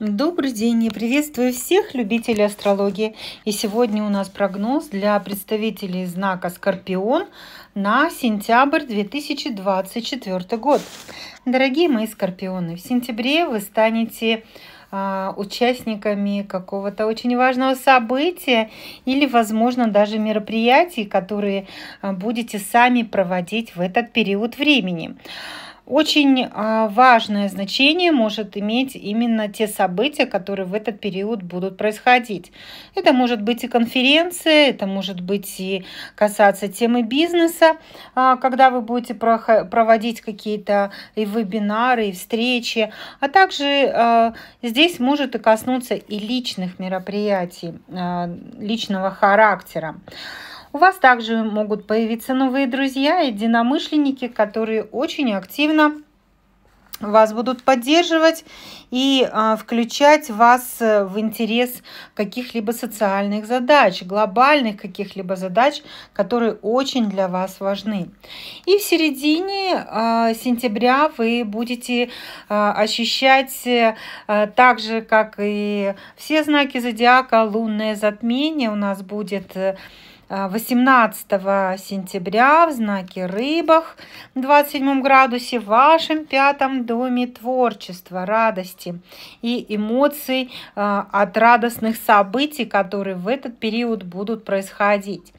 Добрый день, я приветствую всех любителей астрологии. И сегодня у нас прогноз для представителей знака Скорпион на сентябрь 2024 год. Дорогие мои скорпионы, в сентябре вы станете а, участниками какого-то очень важного события или, возможно, даже мероприятий, которые а, будете сами проводить в этот период времени. Очень а, важное значение может иметь именно те события, которые в этот период будут происходить. Это может быть и конференция, это может быть и касаться темы бизнеса, а, когда вы будете проводить какие-то и вебинары, и встречи. А также а, здесь может и коснуться и личных мероприятий, личного характера. У вас также могут появиться новые друзья, единомышленники, которые очень активно вас будут поддерживать и а, включать вас э, в интерес каких-либо социальных задач, глобальных каких-либо задач, которые очень для вас важны. И в середине а, сентября вы будете а, ощущать э, а, так же, как и все знаки зодиака, лунное затмение у нас будет э, 18 э, сентября в знаке рыбах в 27 градусе в вашем пятом доме творчества, радости и эмоций э, от радостных событий, которые в этот период будут происходить.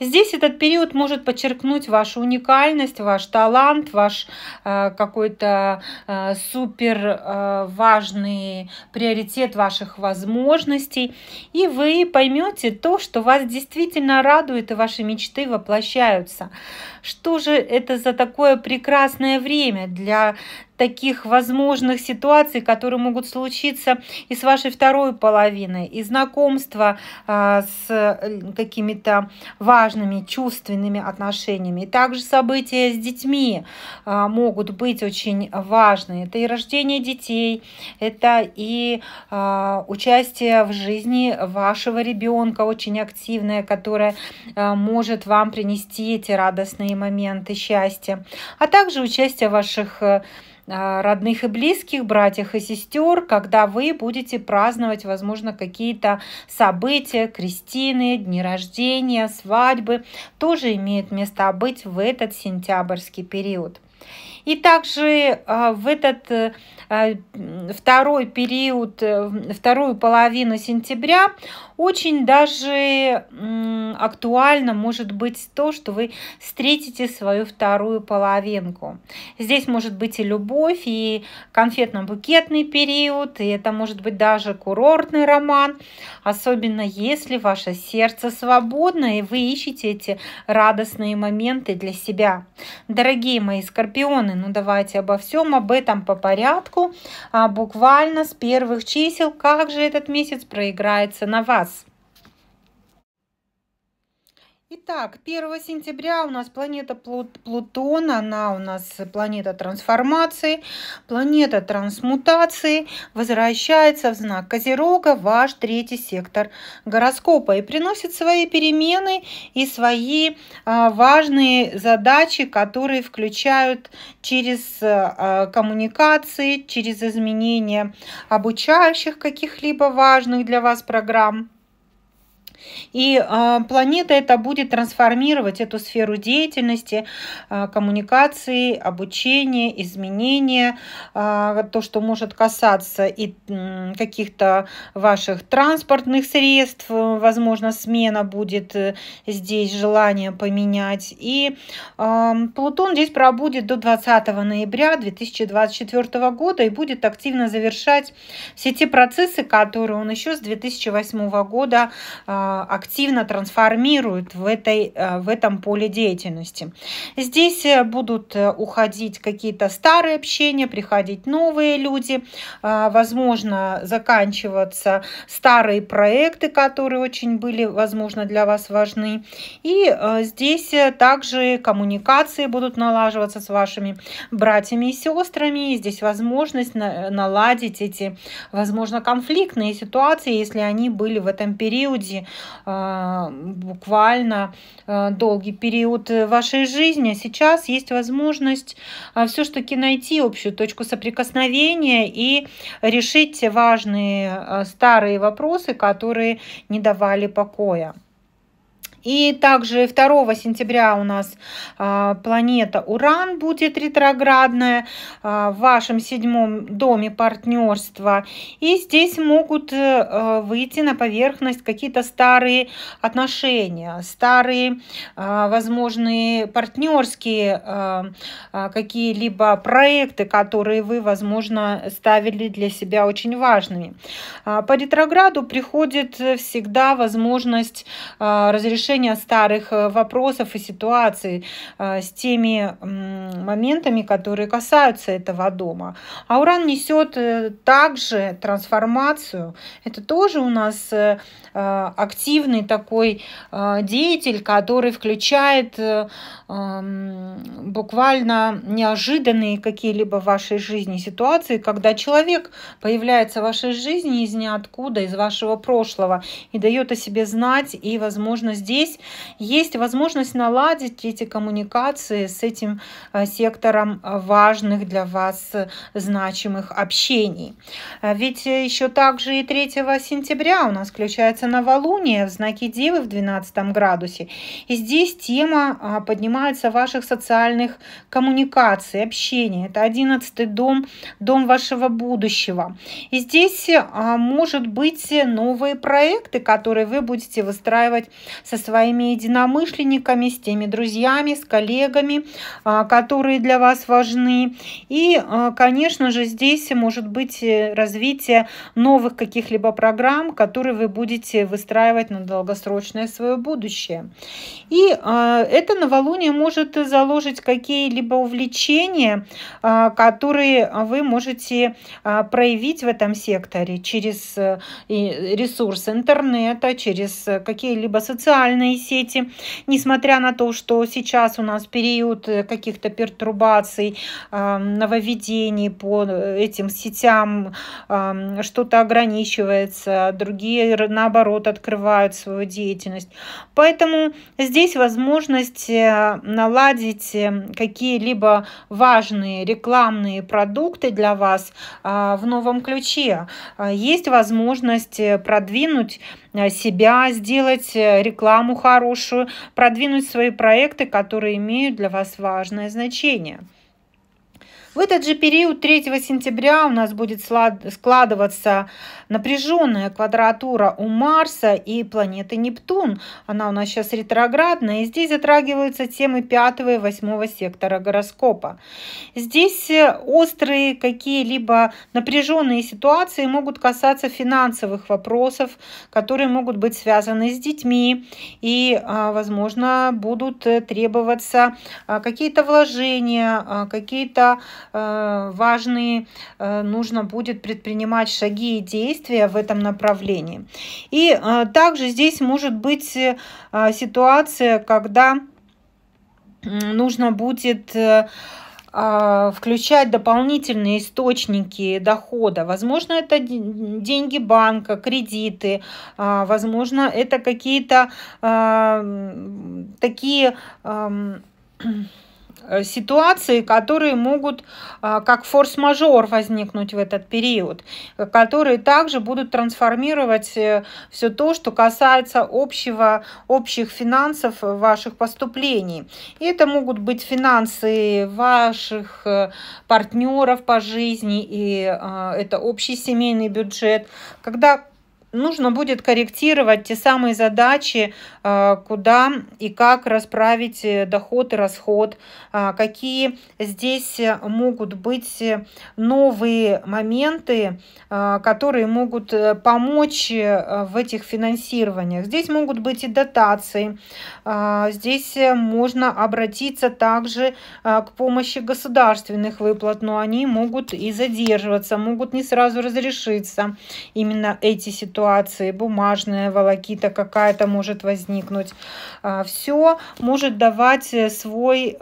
Здесь этот период может подчеркнуть вашу уникальность, ваш талант, ваш э, какой-то э, супер э, важный приоритет ваших возможностей. И вы поймете то, что вас действительно радует и ваши мечты воплощаются. Что же это за такое прекрасное время для таких возможных ситуаций, которые могут случиться и с вашей второй половиной, и знакомства а, с э, какими-то важными чувственными отношениями. И также события с детьми а, могут быть очень важны. Это и рождение детей, это и а, участие в жизни вашего ребенка очень активное, которое может вам принести эти радостные моменты счастья, а также участие в ваших э, Э, родных и близких, братьях и сестер, когда вы будете праздновать, возможно, какие-то события, крестины, дни рождения, свадьбы, тоже имеют место быть в этот сентябрьский период. И также э, в этот э, Э, второй период, э, вторую половину сентября, очень даже актуально может быть то, что вы встретите свою вторую половинку. Здесь может быть и любовь, и конфетно-букетный период, и это может быть даже курортный роман, особенно если ваше сердце свободно, и вы ищете эти радостные моменты для себя. Дорогие мои скорпионы, ну давайте обо всем об этом по порядку а, буквально с первых чисел, как же этот месяц проиграется на вас. Итак, 1 сентября у нас планета Плутон, она у нас планета трансформации, планета трансмутации, возвращается в знак Козерога, ваш третий сектор гороскопа и приносит свои перемены и свои а, важные задачи, которые включают через а, а коммуникации, через изменения обучающих каких-либо важных для вас программ. И э, планета это будет трансформировать эту сферу деятельности, э, коммуникации, обучения, изменения, э, то, что может касаться и э, каких-то ваших транспортных средств, возможно, смена будет э, здесь, желание поменять. И э, Плутон здесь пробудет до 20 ноября 2024 года и будет активно завершать все те процессы, которые он еще с 2008 года э, Э, активно трансформируют в, этой, э, в этом поле деятельности. Здесь э, будут уходить какие-то старые общения, приходить новые люди, возможно, заканчиваться старые проекты, которые очень были, возможно, для вас важны. И здесь также коммуникации будут налаживаться с вашими братьями и сестрами. И здесь возможность наладить эти, возможно, конфликтные ситуации, если они были в этом периоде Э, буквально э, долгий период вашей жизни. Сейчас есть возможность э, все-таки найти общую точку соприкосновения и решить важные старые вопросы, которые не давали покоя. И также 2 сентября у нас а, планета Уран будет ретроградная а, в вашем седьмом доме партнерства. И здесь могут э, э, выйти на поверхность какие-то старые отношения, старые а, возможные партнерские какие-либо проекты, которые вы, возможно, ставили для себя очень важными. По ретрограду приходит всегда возможность разрешения решение старых э, вопросов и ситуаций э, с теми моментами, которые касаются этого дома. А Уран несет э, также трансформацию. Это тоже у нас активный такой деятель, который включает эм, буквально неожиданные какие-либо в вашей жизни ситуации, когда человек появляется в вашей жизни из ниоткуда, из вашего прошлого и дает о себе знать и, возможно, здесь здесь есть возможность наладить эти коммуникации с этим э, сектором э, важных для вас э, значимых общений. А ведь еще также и 3 сентября у нас включается новолуние в знаке Девы в 12 градусе. И здесь тема а, поднимается ваших социальных коммуникаций, общения. Это 11 дом, дом вашего будущего. И здесь, а, может быть, новые проекты, которые вы будете выстраивать со своей своими единомышленниками, с теми друзьями, с коллегами, а, которые для вас важны. И, а, конечно же, здесь может быть э, развитие новых каких-либо программ, которые вы будете выстраивать на долгосрочное свое будущее. И а, это новолуние может заложить какие-либо увлечения, которые вы можете проявить в этом секторе через э, ресурс интернета, через э, какие-либо социальные социальные сети, несмотря на то, что сейчас у нас период э, каких-то пертурбаций, эм, нововведений по э, этим сетям, эм, что-то ограничивается, другие наоборот открывают свою деятельность. Поэтому здесь возможность э, наладить эм, какие-либо важные рекламные продукты для вас а, в новом ключе. А, есть возможность продвинуть Э, себя сделать, э, рекламу хорошую, продвинуть свои проекты, которые имеют для вас важное значение. В этот же период 3 сентября у нас будет складываться напряженная квадратура у Марса и планеты Нептун. Она у нас сейчас ретроградная, и здесь затрагиваются темы 5 и 8 сектора гороскопа. Здесь э, острые какие-либо напряженные ситуации могут касаться финансовых вопросов, которые могут быть связаны с детьми, и, а, возможно, будут э, требоваться а, какие-то вложения, а, какие-то э, важные нужно будет предпринимать шаги и действия, действия в этом направлении. И э, также здесь может быть э, ситуация, когда нужно будет э, а, включать дополнительные источники дохода. Возможно, это деньги банка, кредиты, а, возможно, это какие-то а, такие Э, ситуации, которые могут а, как форс-мажор возникнуть в этот период, которые также будут трансформировать э, все то, что касается общего, общих финансов ваших поступлений. И это могут быть финансы ваших э, партнеров по жизни, и а, это общий семейный бюджет, когда нужно будет корректировать те самые задачи, э, куда и как расправить э, доход и расход, а, какие здесь могут быть новые моменты, э, которые могут помочь в этих финансированиях. Здесь могут быть и дотации, а, здесь можно обратиться также к помощи государственных выплат, но они могут и задерживаться, могут не сразу разрешиться именно эти ситуации ситуации, бумажная волокита какая-то может возникнуть. А, Все может давать э, свой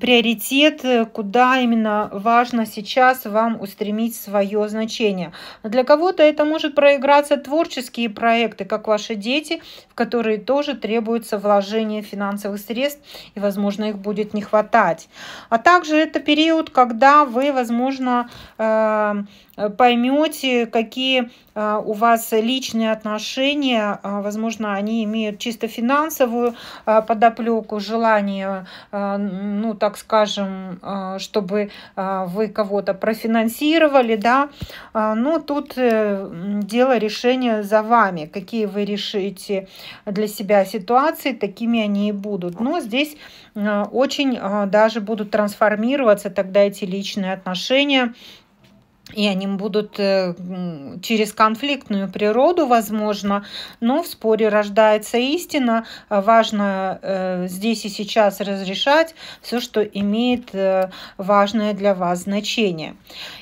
приоритет, э, куда именно важно сейчас вам устремить свое значение. Для кого-то это может проиграться творческие проекты, как ваши дети, в которые тоже требуется вложение финансовых средств, и, возможно, их будет не хватать. А также это период, когда вы, возможно, э, Э, поймете, какие э, у вас личные отношения, э, возможно, они имеют чисто финансовую подоплеку, желание, ну, так скажем, чтобы вы кого-то профинансировали, да, но тут дело решения за вами, какие вы решите для себя ситуации, такими они и будут. Но здесь очень даже будут трансформироваться тогда эти личные отношения, и они будут э, через конфликтную природу, возможно, но в споре рождается истина. Важно э, здесь и сейчас разрешать все, что имеет э, важное для вас значение.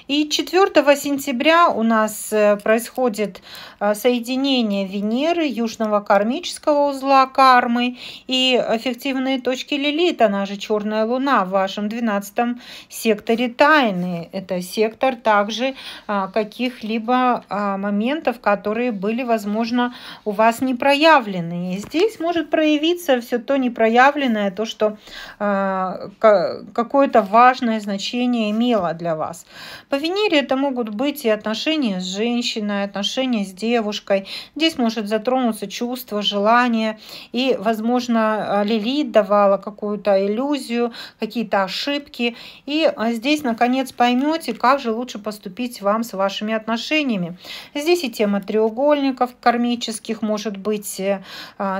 И 4 сентября у нас э, происходит э, соединение Венеры, южного кармического узла кармы и эффективные точки Лилит, она же черная луна в вашем 12 секторе тайны. Это сектор также а, каких-либо а, моментов, которые были, возможно, у вас не проявлены. И здесь может проявиться все то непроявленное, то, что а, какое-то важное значение имело для вас. По Венере это могут быть и отношения с женщиной, отношения с девушкой. Здесь может затронуться чувство, желание. И, возможно, э, Лилит давала какую-то иллюзию, какие-то ошибки. И э, здесь, наконец, поймете, как же лучше поступить вам с вашими отношениями. Здесь и тема треугольников кармических, может быть, э,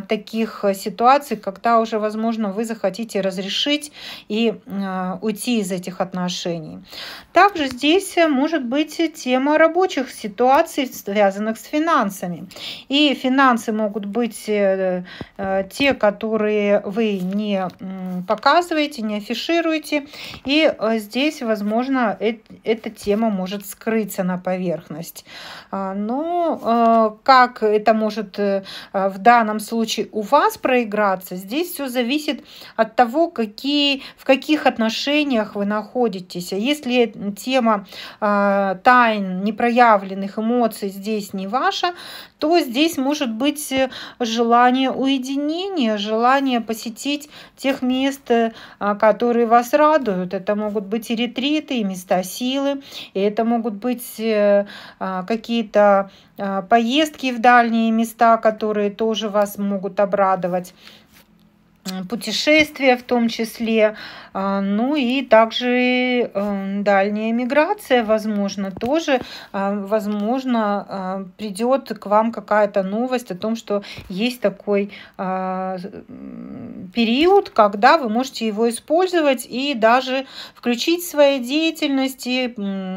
таких ситуаций, когда уже, возможно, вы захотите разрешить и уйти из этих отношений. Также здесь здесь может быть тема рабочих ситуаций, связанных с финансами. И финансы могут быть э, э, те, которые вы не показываете, не афишируете. И э, здесь, возможно, эта тема может скрыться на поверхность. А, но как это может в данном случае у вас проиграться, здесь все зависит от того, какие, в каких отношениях вы находитесь. А если тема Э, тайн, непроявленных эмоций здесь не ваша, то здесь может быть э, желание уединения, желание посетить тех мест, э, которые вас радуют. Это могут быть и ретриты, и места силы, и это могут быть какие-то поездки в дальние места, которые тоже вас могут обрадовать путешествия в том числе, а, ну и также эм, дальняя миграция, возможно, тоже, а, возможно, а, придет к вам какая-то новость о том, что есть такой период, когда вы можете его использовать и даже включить в своей деятельности.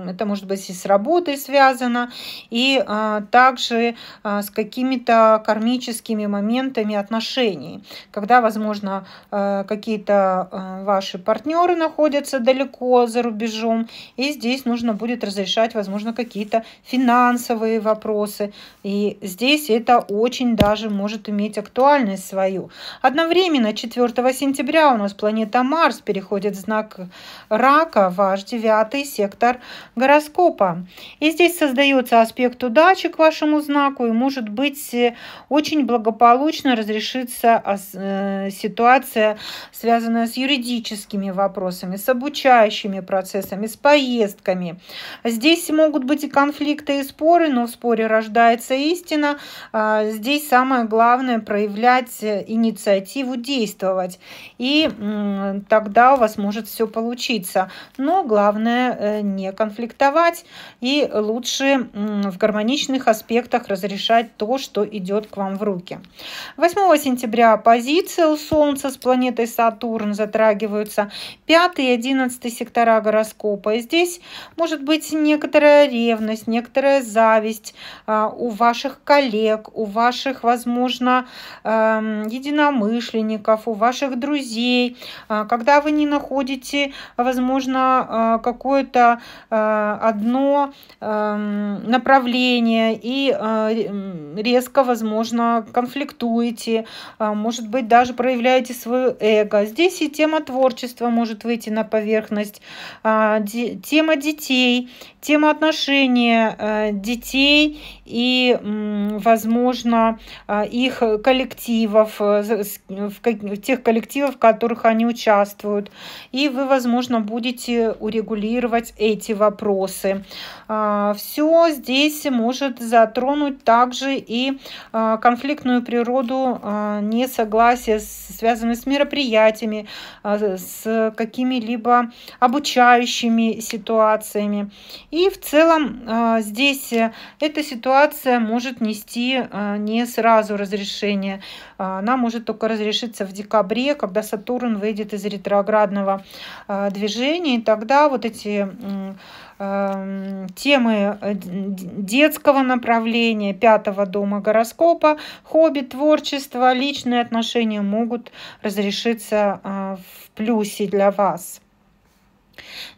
Это может быть и с работой связано, и также с какими-то кармическими моментами отношений, когда, возможно, э, какие-то э, ваши партнеры находятся далеко за рубежом, и здесь нужно будет разрешать, возможно, какие-то финансовые вопросы. И здесь это очень даже может иметь актуальность свою. Одновременно 4 сентября у нас планета Марс переходит в знак рака, ваш девятый сектор гороскопа. И здесь создается аспект удачи к вашему знаку, и может быть э, очень благополучно разрешится а, э, ситуация, связанная с юридическим этими вопросами, с обучающими процессами, с поездками. Здесь могут быть и конфликты, и споры, но в споре рождается истина. А, здесь самое главное проявлять инициативу, действовать. И тогда у вас может все получиться. Но главное э, не конфликтовать и лучше в гармоничных аспектах разрешать то, что идет к вам в руки. 8 сентября позиция у Солнца с планетой Сатурн затрагиваются находятся 5 и одиннадцатый сектора гороскопа. И здесь может быть некоторая ревность, некоторая зависть а, у ваших коллег, у ваших, возможно, эм, единомышленников, у ваших друзей. А, когда вы не находите, возможно, а, какое-то одно эм, направление и резко, возможно, конфликтуете, может быть, даже проявляете свое эго. Здесь и тема творчества творчество может выйти на поверхность, а, тема детей, тема отношения а, детей и, возможно, а, их коллективов, э, тех коллективов, в которых они участвуют. И вы, возможно, будете урегулировать эти вопросы. Все здесь может затронуть также и конфликтную природу несогласия, связанные с мероприятиями, с с какими-либо обучающими ситуациями. И в целом а, здесь э, эта ситуация может нести э, не сразу разрешение. А, она может только разрешиться в декабре, когда Сатурн выйдет из ретроградного а, движения. И тогда вот эти Эм, темы э, детского направления, пятого дома гороскопа, хобби, творчество, личные отношения могут разрешиться э, в плюсе для вас.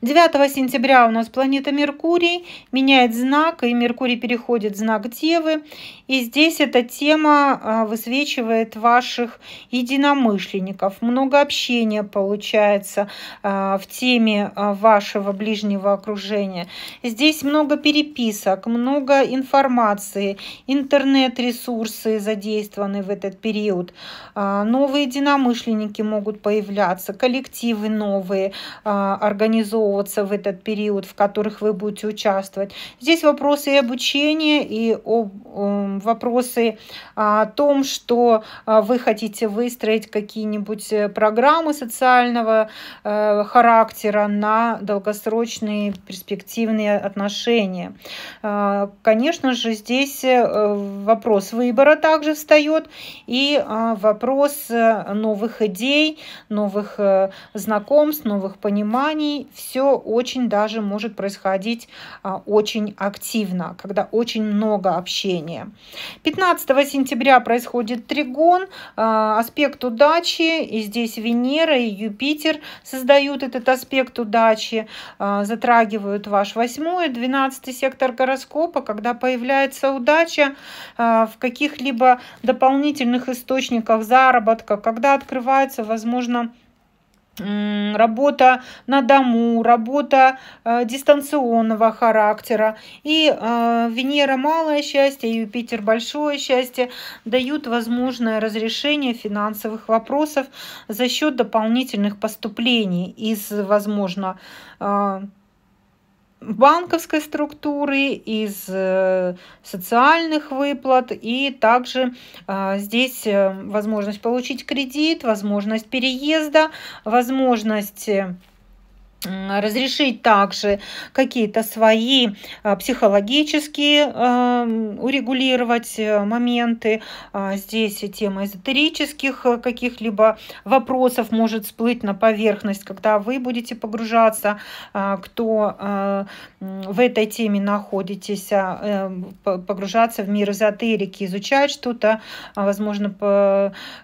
9 сентября у нас планета Меркурий меняет знак, и Меркурий переходит в знак Девы. И здесь эта тема а, высвечивает ваших единомышленников. Много общения получается а, в теме а, вашего ближнего окружения. Здесь много переписок, много информации, интернет-ресурсы задействованы в этот период. Новые единомышленники могут появляться, коллективы новые организовываться в этот период, в которых вы будете участвовать. Здесь вопросы и обучения, и об вопросы о том, что э, вы хотите выстроить какие-нибудь э, программы социального э, характера на долгосрочные перспективные отношения. Конечно же, здесь вопрос выбора также встает и вопрос новых идей, новых знакомств, новых пониманий. Все очень даже может происходить а, очень активно, когда очень много общения. 15 сентября происходит тригон, а, аспект удачи, и здесь Венера и Юпитер создают этот аспект удачи, а, затрагивают ваш 8 12 сектор гороскопа, когда появляется удача а, в каких-либо дополнительных источниках заработка, когда открывается, возможно, работа на дому, работа э, дистанционного характера. И э, Венера малое счастье, и Юпитер большое счастье дают возможное разрешение финансовых вопросов за счет дополнительных поступлений из, возможно, э, банковской структуры, из э, социальных выплат и также э, здесь э, возможность получить кредит, возможность переезда, возможность разрешить также какие-то свои а, психологические эм, урегулировать э, моменты. А, здесь тема эзотерических э, каких-либо вопросов может всплыть на поверхность, когда вы будете погружаться, а, кто э, в этой теме находитесь, эм, погружаться в мир эзотерики, изучать что-то, возможно,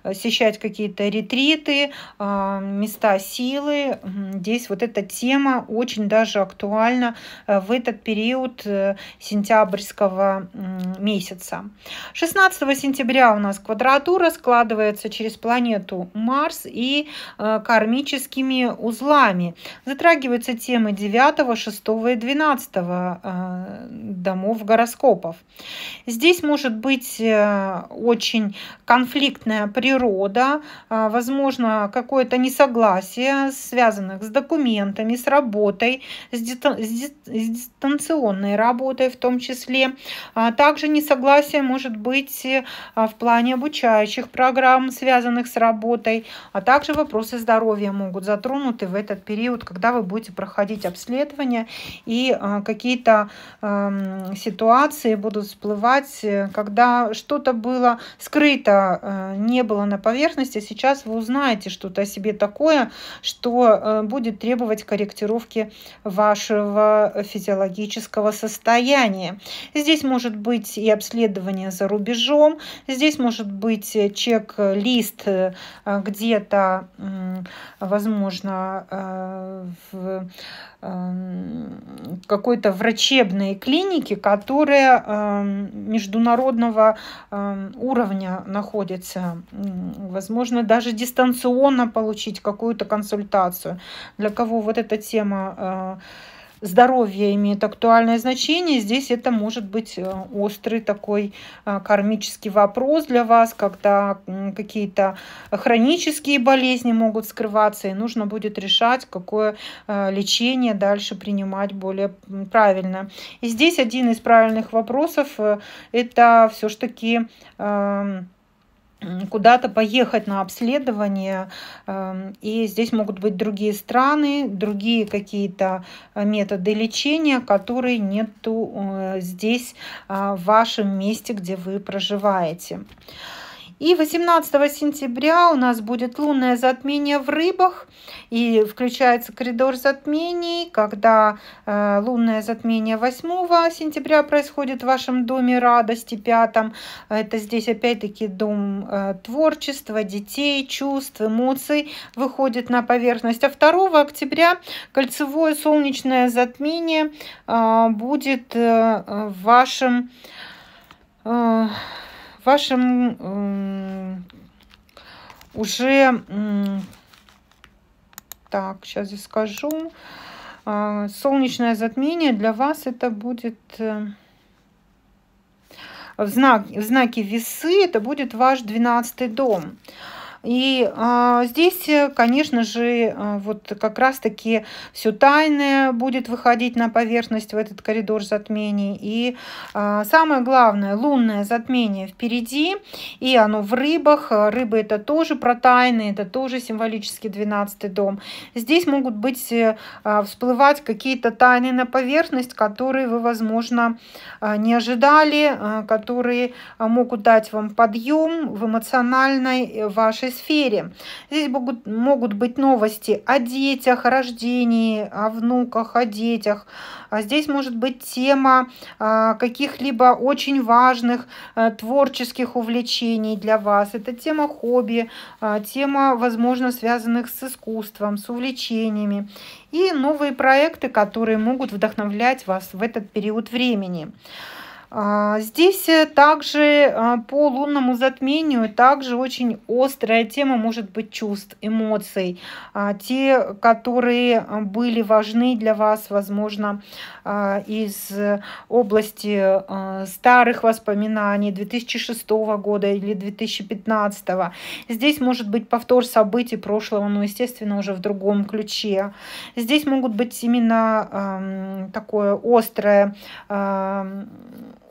посещать какие-то ретриты, места силы. Здесь вот эта тема очень даже актуальна э, в этот период э, сентябрьского месяца. 16 сентября у нас квадратура складывается через планету Марс и э, кармическими узлами. Затрагиваются темы 9, 6 и 12 домов гороскопов. Здесь может быть очень конфликтная природа, возможно, какое-то несогласие, связанных с документами, клиентами, с работой, с, дистан, с дистанционной работой в том числе. а Также несогласие может быть э, а, в плане обучающих программ, связанных с работой, а также вопросы здоровья могут затронуты в этот период, когда вы будете проходить обследование и а, какие-то эм, ситуации будут всплывать, э, когда что-то было скрыто, э, не было на поверхности, сейчас вы узнаете что-то о себе такое, что будет требовать корректировки вашего физиологического состояния. Здесь может быть и обследование за рубежом, здесь может быть чек-лист э, где-то, возможно, э, в Эм, какой-то врачебной клиники, которая эм, международного эм, уровня находится. Возможно, даже дистанционно получить какую-то консультацию. Для кого вот эта тема э, здоровье имеет актуальное значение. Здесь это может быть э, острый такой э, кармический вопрос для вас, когда какие-то хронические болезни могут скрываться, и нужно будет решать, какое э, лечение дальше принимать более правильно. И здесь один из правильных вопросов – это все-таки... таки эм, куда-то поехать на обследование. Эм, и здесь могут быть другие страны, другие какие-то э, методы лечения, которые нету э, здесь а, в вашем месте, где вы проживаете. И 18 сентября у нас будет лунное затмение в рыбах, и включается коридор затмений, когда э, лунное затмение 8 сентября происходит в вашем доме радости, пятом. Это здесь опять-таки дом э, творчества, детей, чувств, эмоций выходит на поверхность. А 2 октября кольцевое солнечное затмение э, будет э, в вашем... Э, вашим уже, так, сейчас я скажу, а, солнечное затмение для вас это будет э, в, знак, в знаке весы, это будет ваш 12 дом. И а, здесь, э, конечно же, а, вот как раз-таки все тайное будет выходить на поверхность в этот коридор затмений. И а, самое главное, лунное затмение впереди, и оно в рыбах. А, рыбы это тоже про тайны, это тоже символический 12 дом. Здесь могут быть э, а, всплывать какие-то тайны на поверхность, которые вы, возможно, а, не ожидали, которые могут дать вам подъем в эмоциональной э, вашей нашей сфере. Здесь могут, могут быть новости о детях, о рождении, о внуках, о детях. А здесь может быть тема а, каких-либо очень важных а, творческих увлечений для вас. Это тема хобби, а, тема, возможно, связанных с искусством, с увлечениями. И новые проекты, которые могут вдохновлять вас в этот период времени. А, здесь э, также а, по лунному затмению также очень острая тема может быть чувств, эмоций. А, те, которые были важны для вас, возможно, а, из области а, старых воспоминаний 2006 года или 2015. Здесь может быть повтор событий прошлого, но, естественно, уже в другом ключе. Здесь могут быть именно такое острое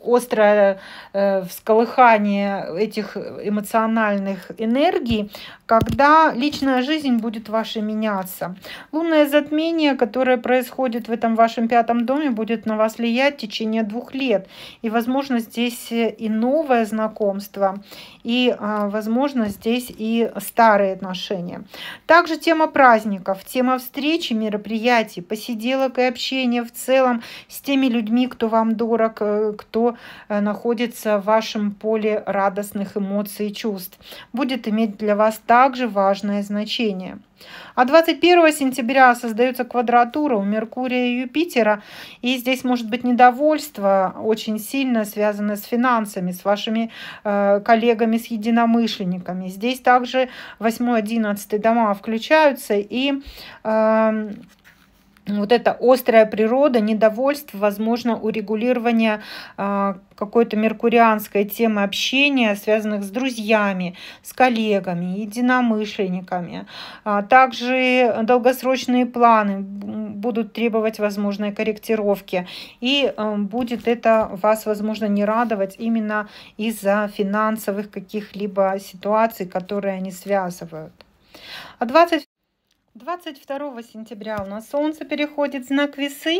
острое э, всколыхание этих эмоциональных энергий, когда личная жизнь будет ваша меняться. Лунное затмение, которое происходит в этом вашем пятом доме, друзьями будет на вас влиять в течение двух лет. И, возможно, здесь э, и новое знакомство, и, а, возможно, здесь и старые отношения. Также тема праздников, тема встречи мероприятий, посиделок и общения в целом с теми людьми, кто вам дорог, э, кто э, находится в вашем поле радостных эмоций и чувств, будет иметь для вас также важное значение. А 21 сентября создается квадратура у Меркурия и Юпитера, и здесь может быть недовольство, очень сильно связано с финансами, с вашими э, коллегами, с единомышленниками. Здесь также 8-11 дома включаются, и... Э, вот эта острая природа, недовольство, возможно, урегулирование а, какой-то меркурианской темы общения, связанных с друзьями, с коллегами, единомышленниками. А также долгосрочные планы будут требовать возможной корректировки. И а, будет это вас, возможно, не радовать именно из-за финансовых каких-либо ситуаций, которые они связывают. А 20 22 сентября у нас Солнце переходит в знак весы,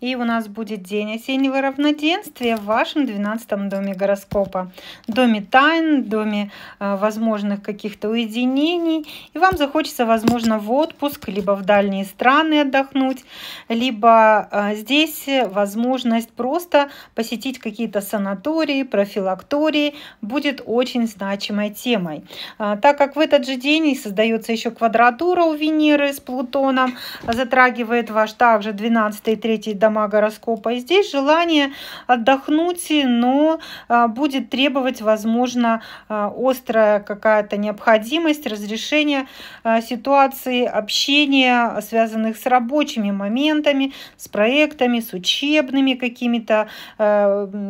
и у нас будет день осеннего равноденствия в вашем 12 доме гороскопа. Доме тайн, доме э, возможных каких-то уединений. И вам захочется, возможно, в отпуск, либо в дальние страны отдохнуть, либо э, здесь возможность просто посетить какие-то санатории, профилактории будет очень значимой темой. Э, так как в этот же день и создается еще квадратура у Венеры, Венеры с Плутоном затрагивает ваш также 12 и 3 дома гороскопа. И здесь желание отдохнуть, но а, будет требовать, возможно, а, острая какая-то необходимость разрешения а, ситуации, общения, связанных с рабочими моментами, с проектами, с учебными какими-то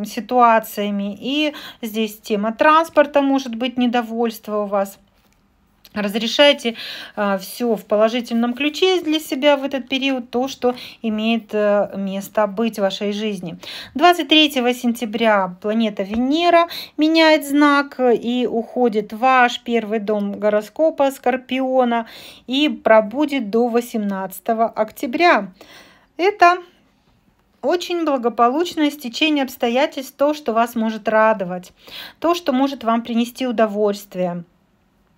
ситуациями. И здесь тема транспорта может быть недовольство у вас. Разрешайте э, а, все в положительном ключе для себя в этот период, то, что имеет э, место быть в вашей жизни. 23 сентября планета Венера меняет знак и уходит ваш первый дом гороскопа Скорпиона и пробудет до 18 октября. Это очень благополучное стечение обстоятельств, то, что вас может радовать, то, что может вам принести удовольствие –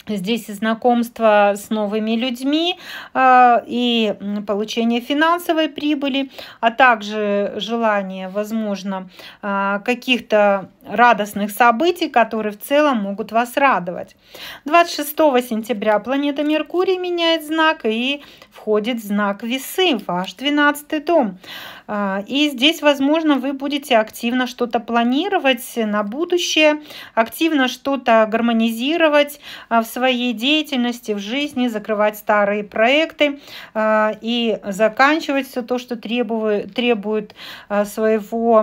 Здесь и знакомство с новыми людьми, а, и получение финансовой прибыли, а также желание, возможно, а, каких-то радостных событий, которые в целом могут вас радовать. 26 сентября планета Меркурий меняет знак и входит в знак весы, ваш 12 дом. А, и здесь, возможно, вы будете активно что-то планировать на будущее, активно что-то гармонизировать в своей деятельности, в жизни, закрывать старые проекты э, и заканчивать все то, что требует, требует э, своего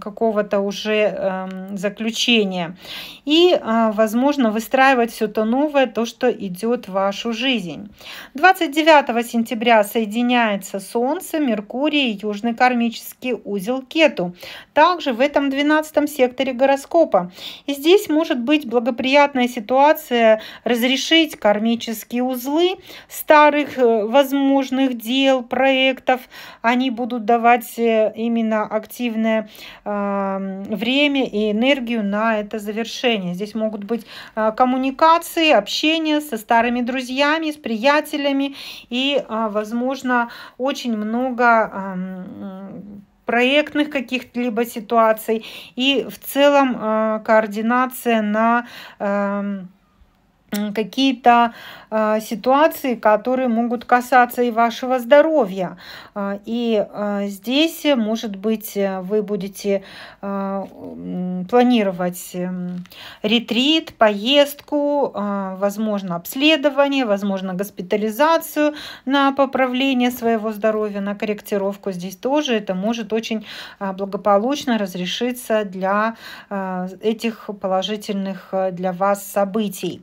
какого-то уже эм, заключения. И, э, возможно, выстраивать все то новое, то, что идет в вашу жизнь. 29 сентября соединяется Солнце, Меркурий и Южный кармический узел Кету. Также в этом 12 секторе гороскопа. И здесь может быть благоприятная ситуация разрешить кармические узлы старых э, возможных дел, проектов. Они будут давать э, именно активное а, время и энергию на это завершение. Здесь могут быть а, коммуникации, общение со старыми друзьями, с приятелями и, а, возможно, очень много проектных каких-либо ситуаций и в целом координация на какие-то э, ситуации, которые могут касаться и вашего здоровья. А, и э, здесь, может быть, вы будете э, планировать эм, ретрит, поездку, э, возможно, обследование, возможно, госпитализацию на поправление своего здоровья, на корректировку. Здесь тоже это может очень благополучно разрешиться для э, этих положительных для вас событий.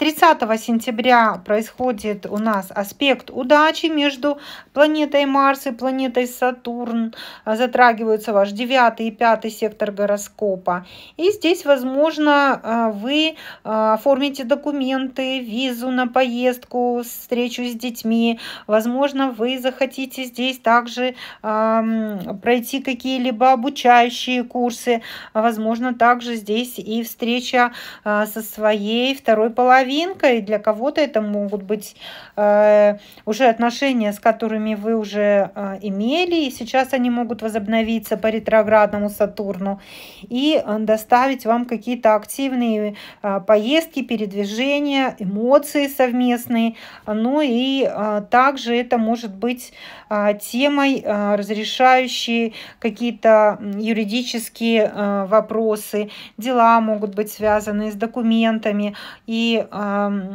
30 сентября происходит у нас аспект удачи между планетой Марс и планетой Сатурн. А, затрагиваются ваш 9 и 5 сектор гороскопа. И здесь, возможно, а, вы а, оформите документы, визу на поездку, встречу с детьми. Возможно, вы захотите здесь также пройти какие-либо обучающие курсы. Возможно, также здесь и встреча со своей второй половиной новинкой, для кого-то это могут быть э, уже отношения, с которыми вы уже э, имели, и сейчас они могут возобновиться по ретроградному Сатурну и э, доставить вам какие-то активные э, поездки, передвижения, эмоции совместные. Ну и э, также это может быть э, темой, э, разрешающей какие-то юридические э, вопросы, дела могут быть связаны с документами, и э,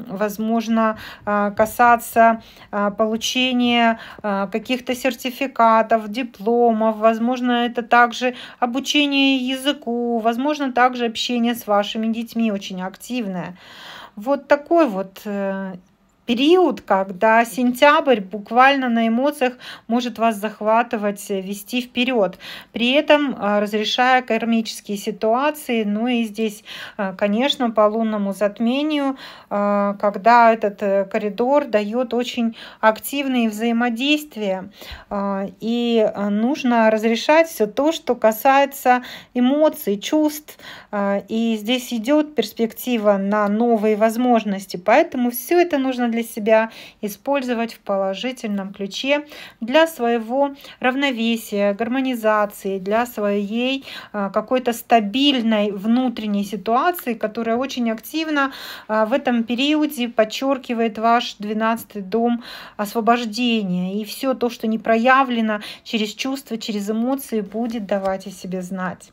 возможно, а, касаться а, получения а, каких-то сертификатов, дипломов, возможно, это также обучение языку, возможно, также общение с вашими детьми очень активное. Вот такой вот э, период, когда сентябрь буквально на эмоциях может вас захватывать, э, вести вперед, при этом а, разрешая кармические ситуации. Ну и здесь, а, конечно, по лунному затмению, а, когда этот э, коридор дает очень активные взаимодействия, и нужно разрешать все то, что касается эмоций, чувств, и здесь идет перспектива на новые возможности, поэтому все это нужно для для себя, использовать в положительном ключе для своего равновесия, гармонизации, для своей а, какой-то стабильной внутренней ситуации, которая очень активно а, в этом периоде подчеркивает ваш 12 дом освобождения. И все то, что не проявлено через чувства, через эмоции, будет давать о себе знать.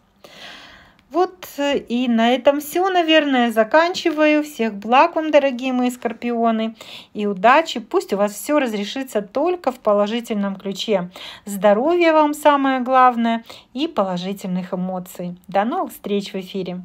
Вот э, и на этом все, наверное, заканчиваю. Всех благ вам, дорогие мои скорпионы, и удачи. Пусть у вас все разрешится только в положительном ключе. Здоровья вам самое главное и положительных эмоций. До новых встреч в эфире!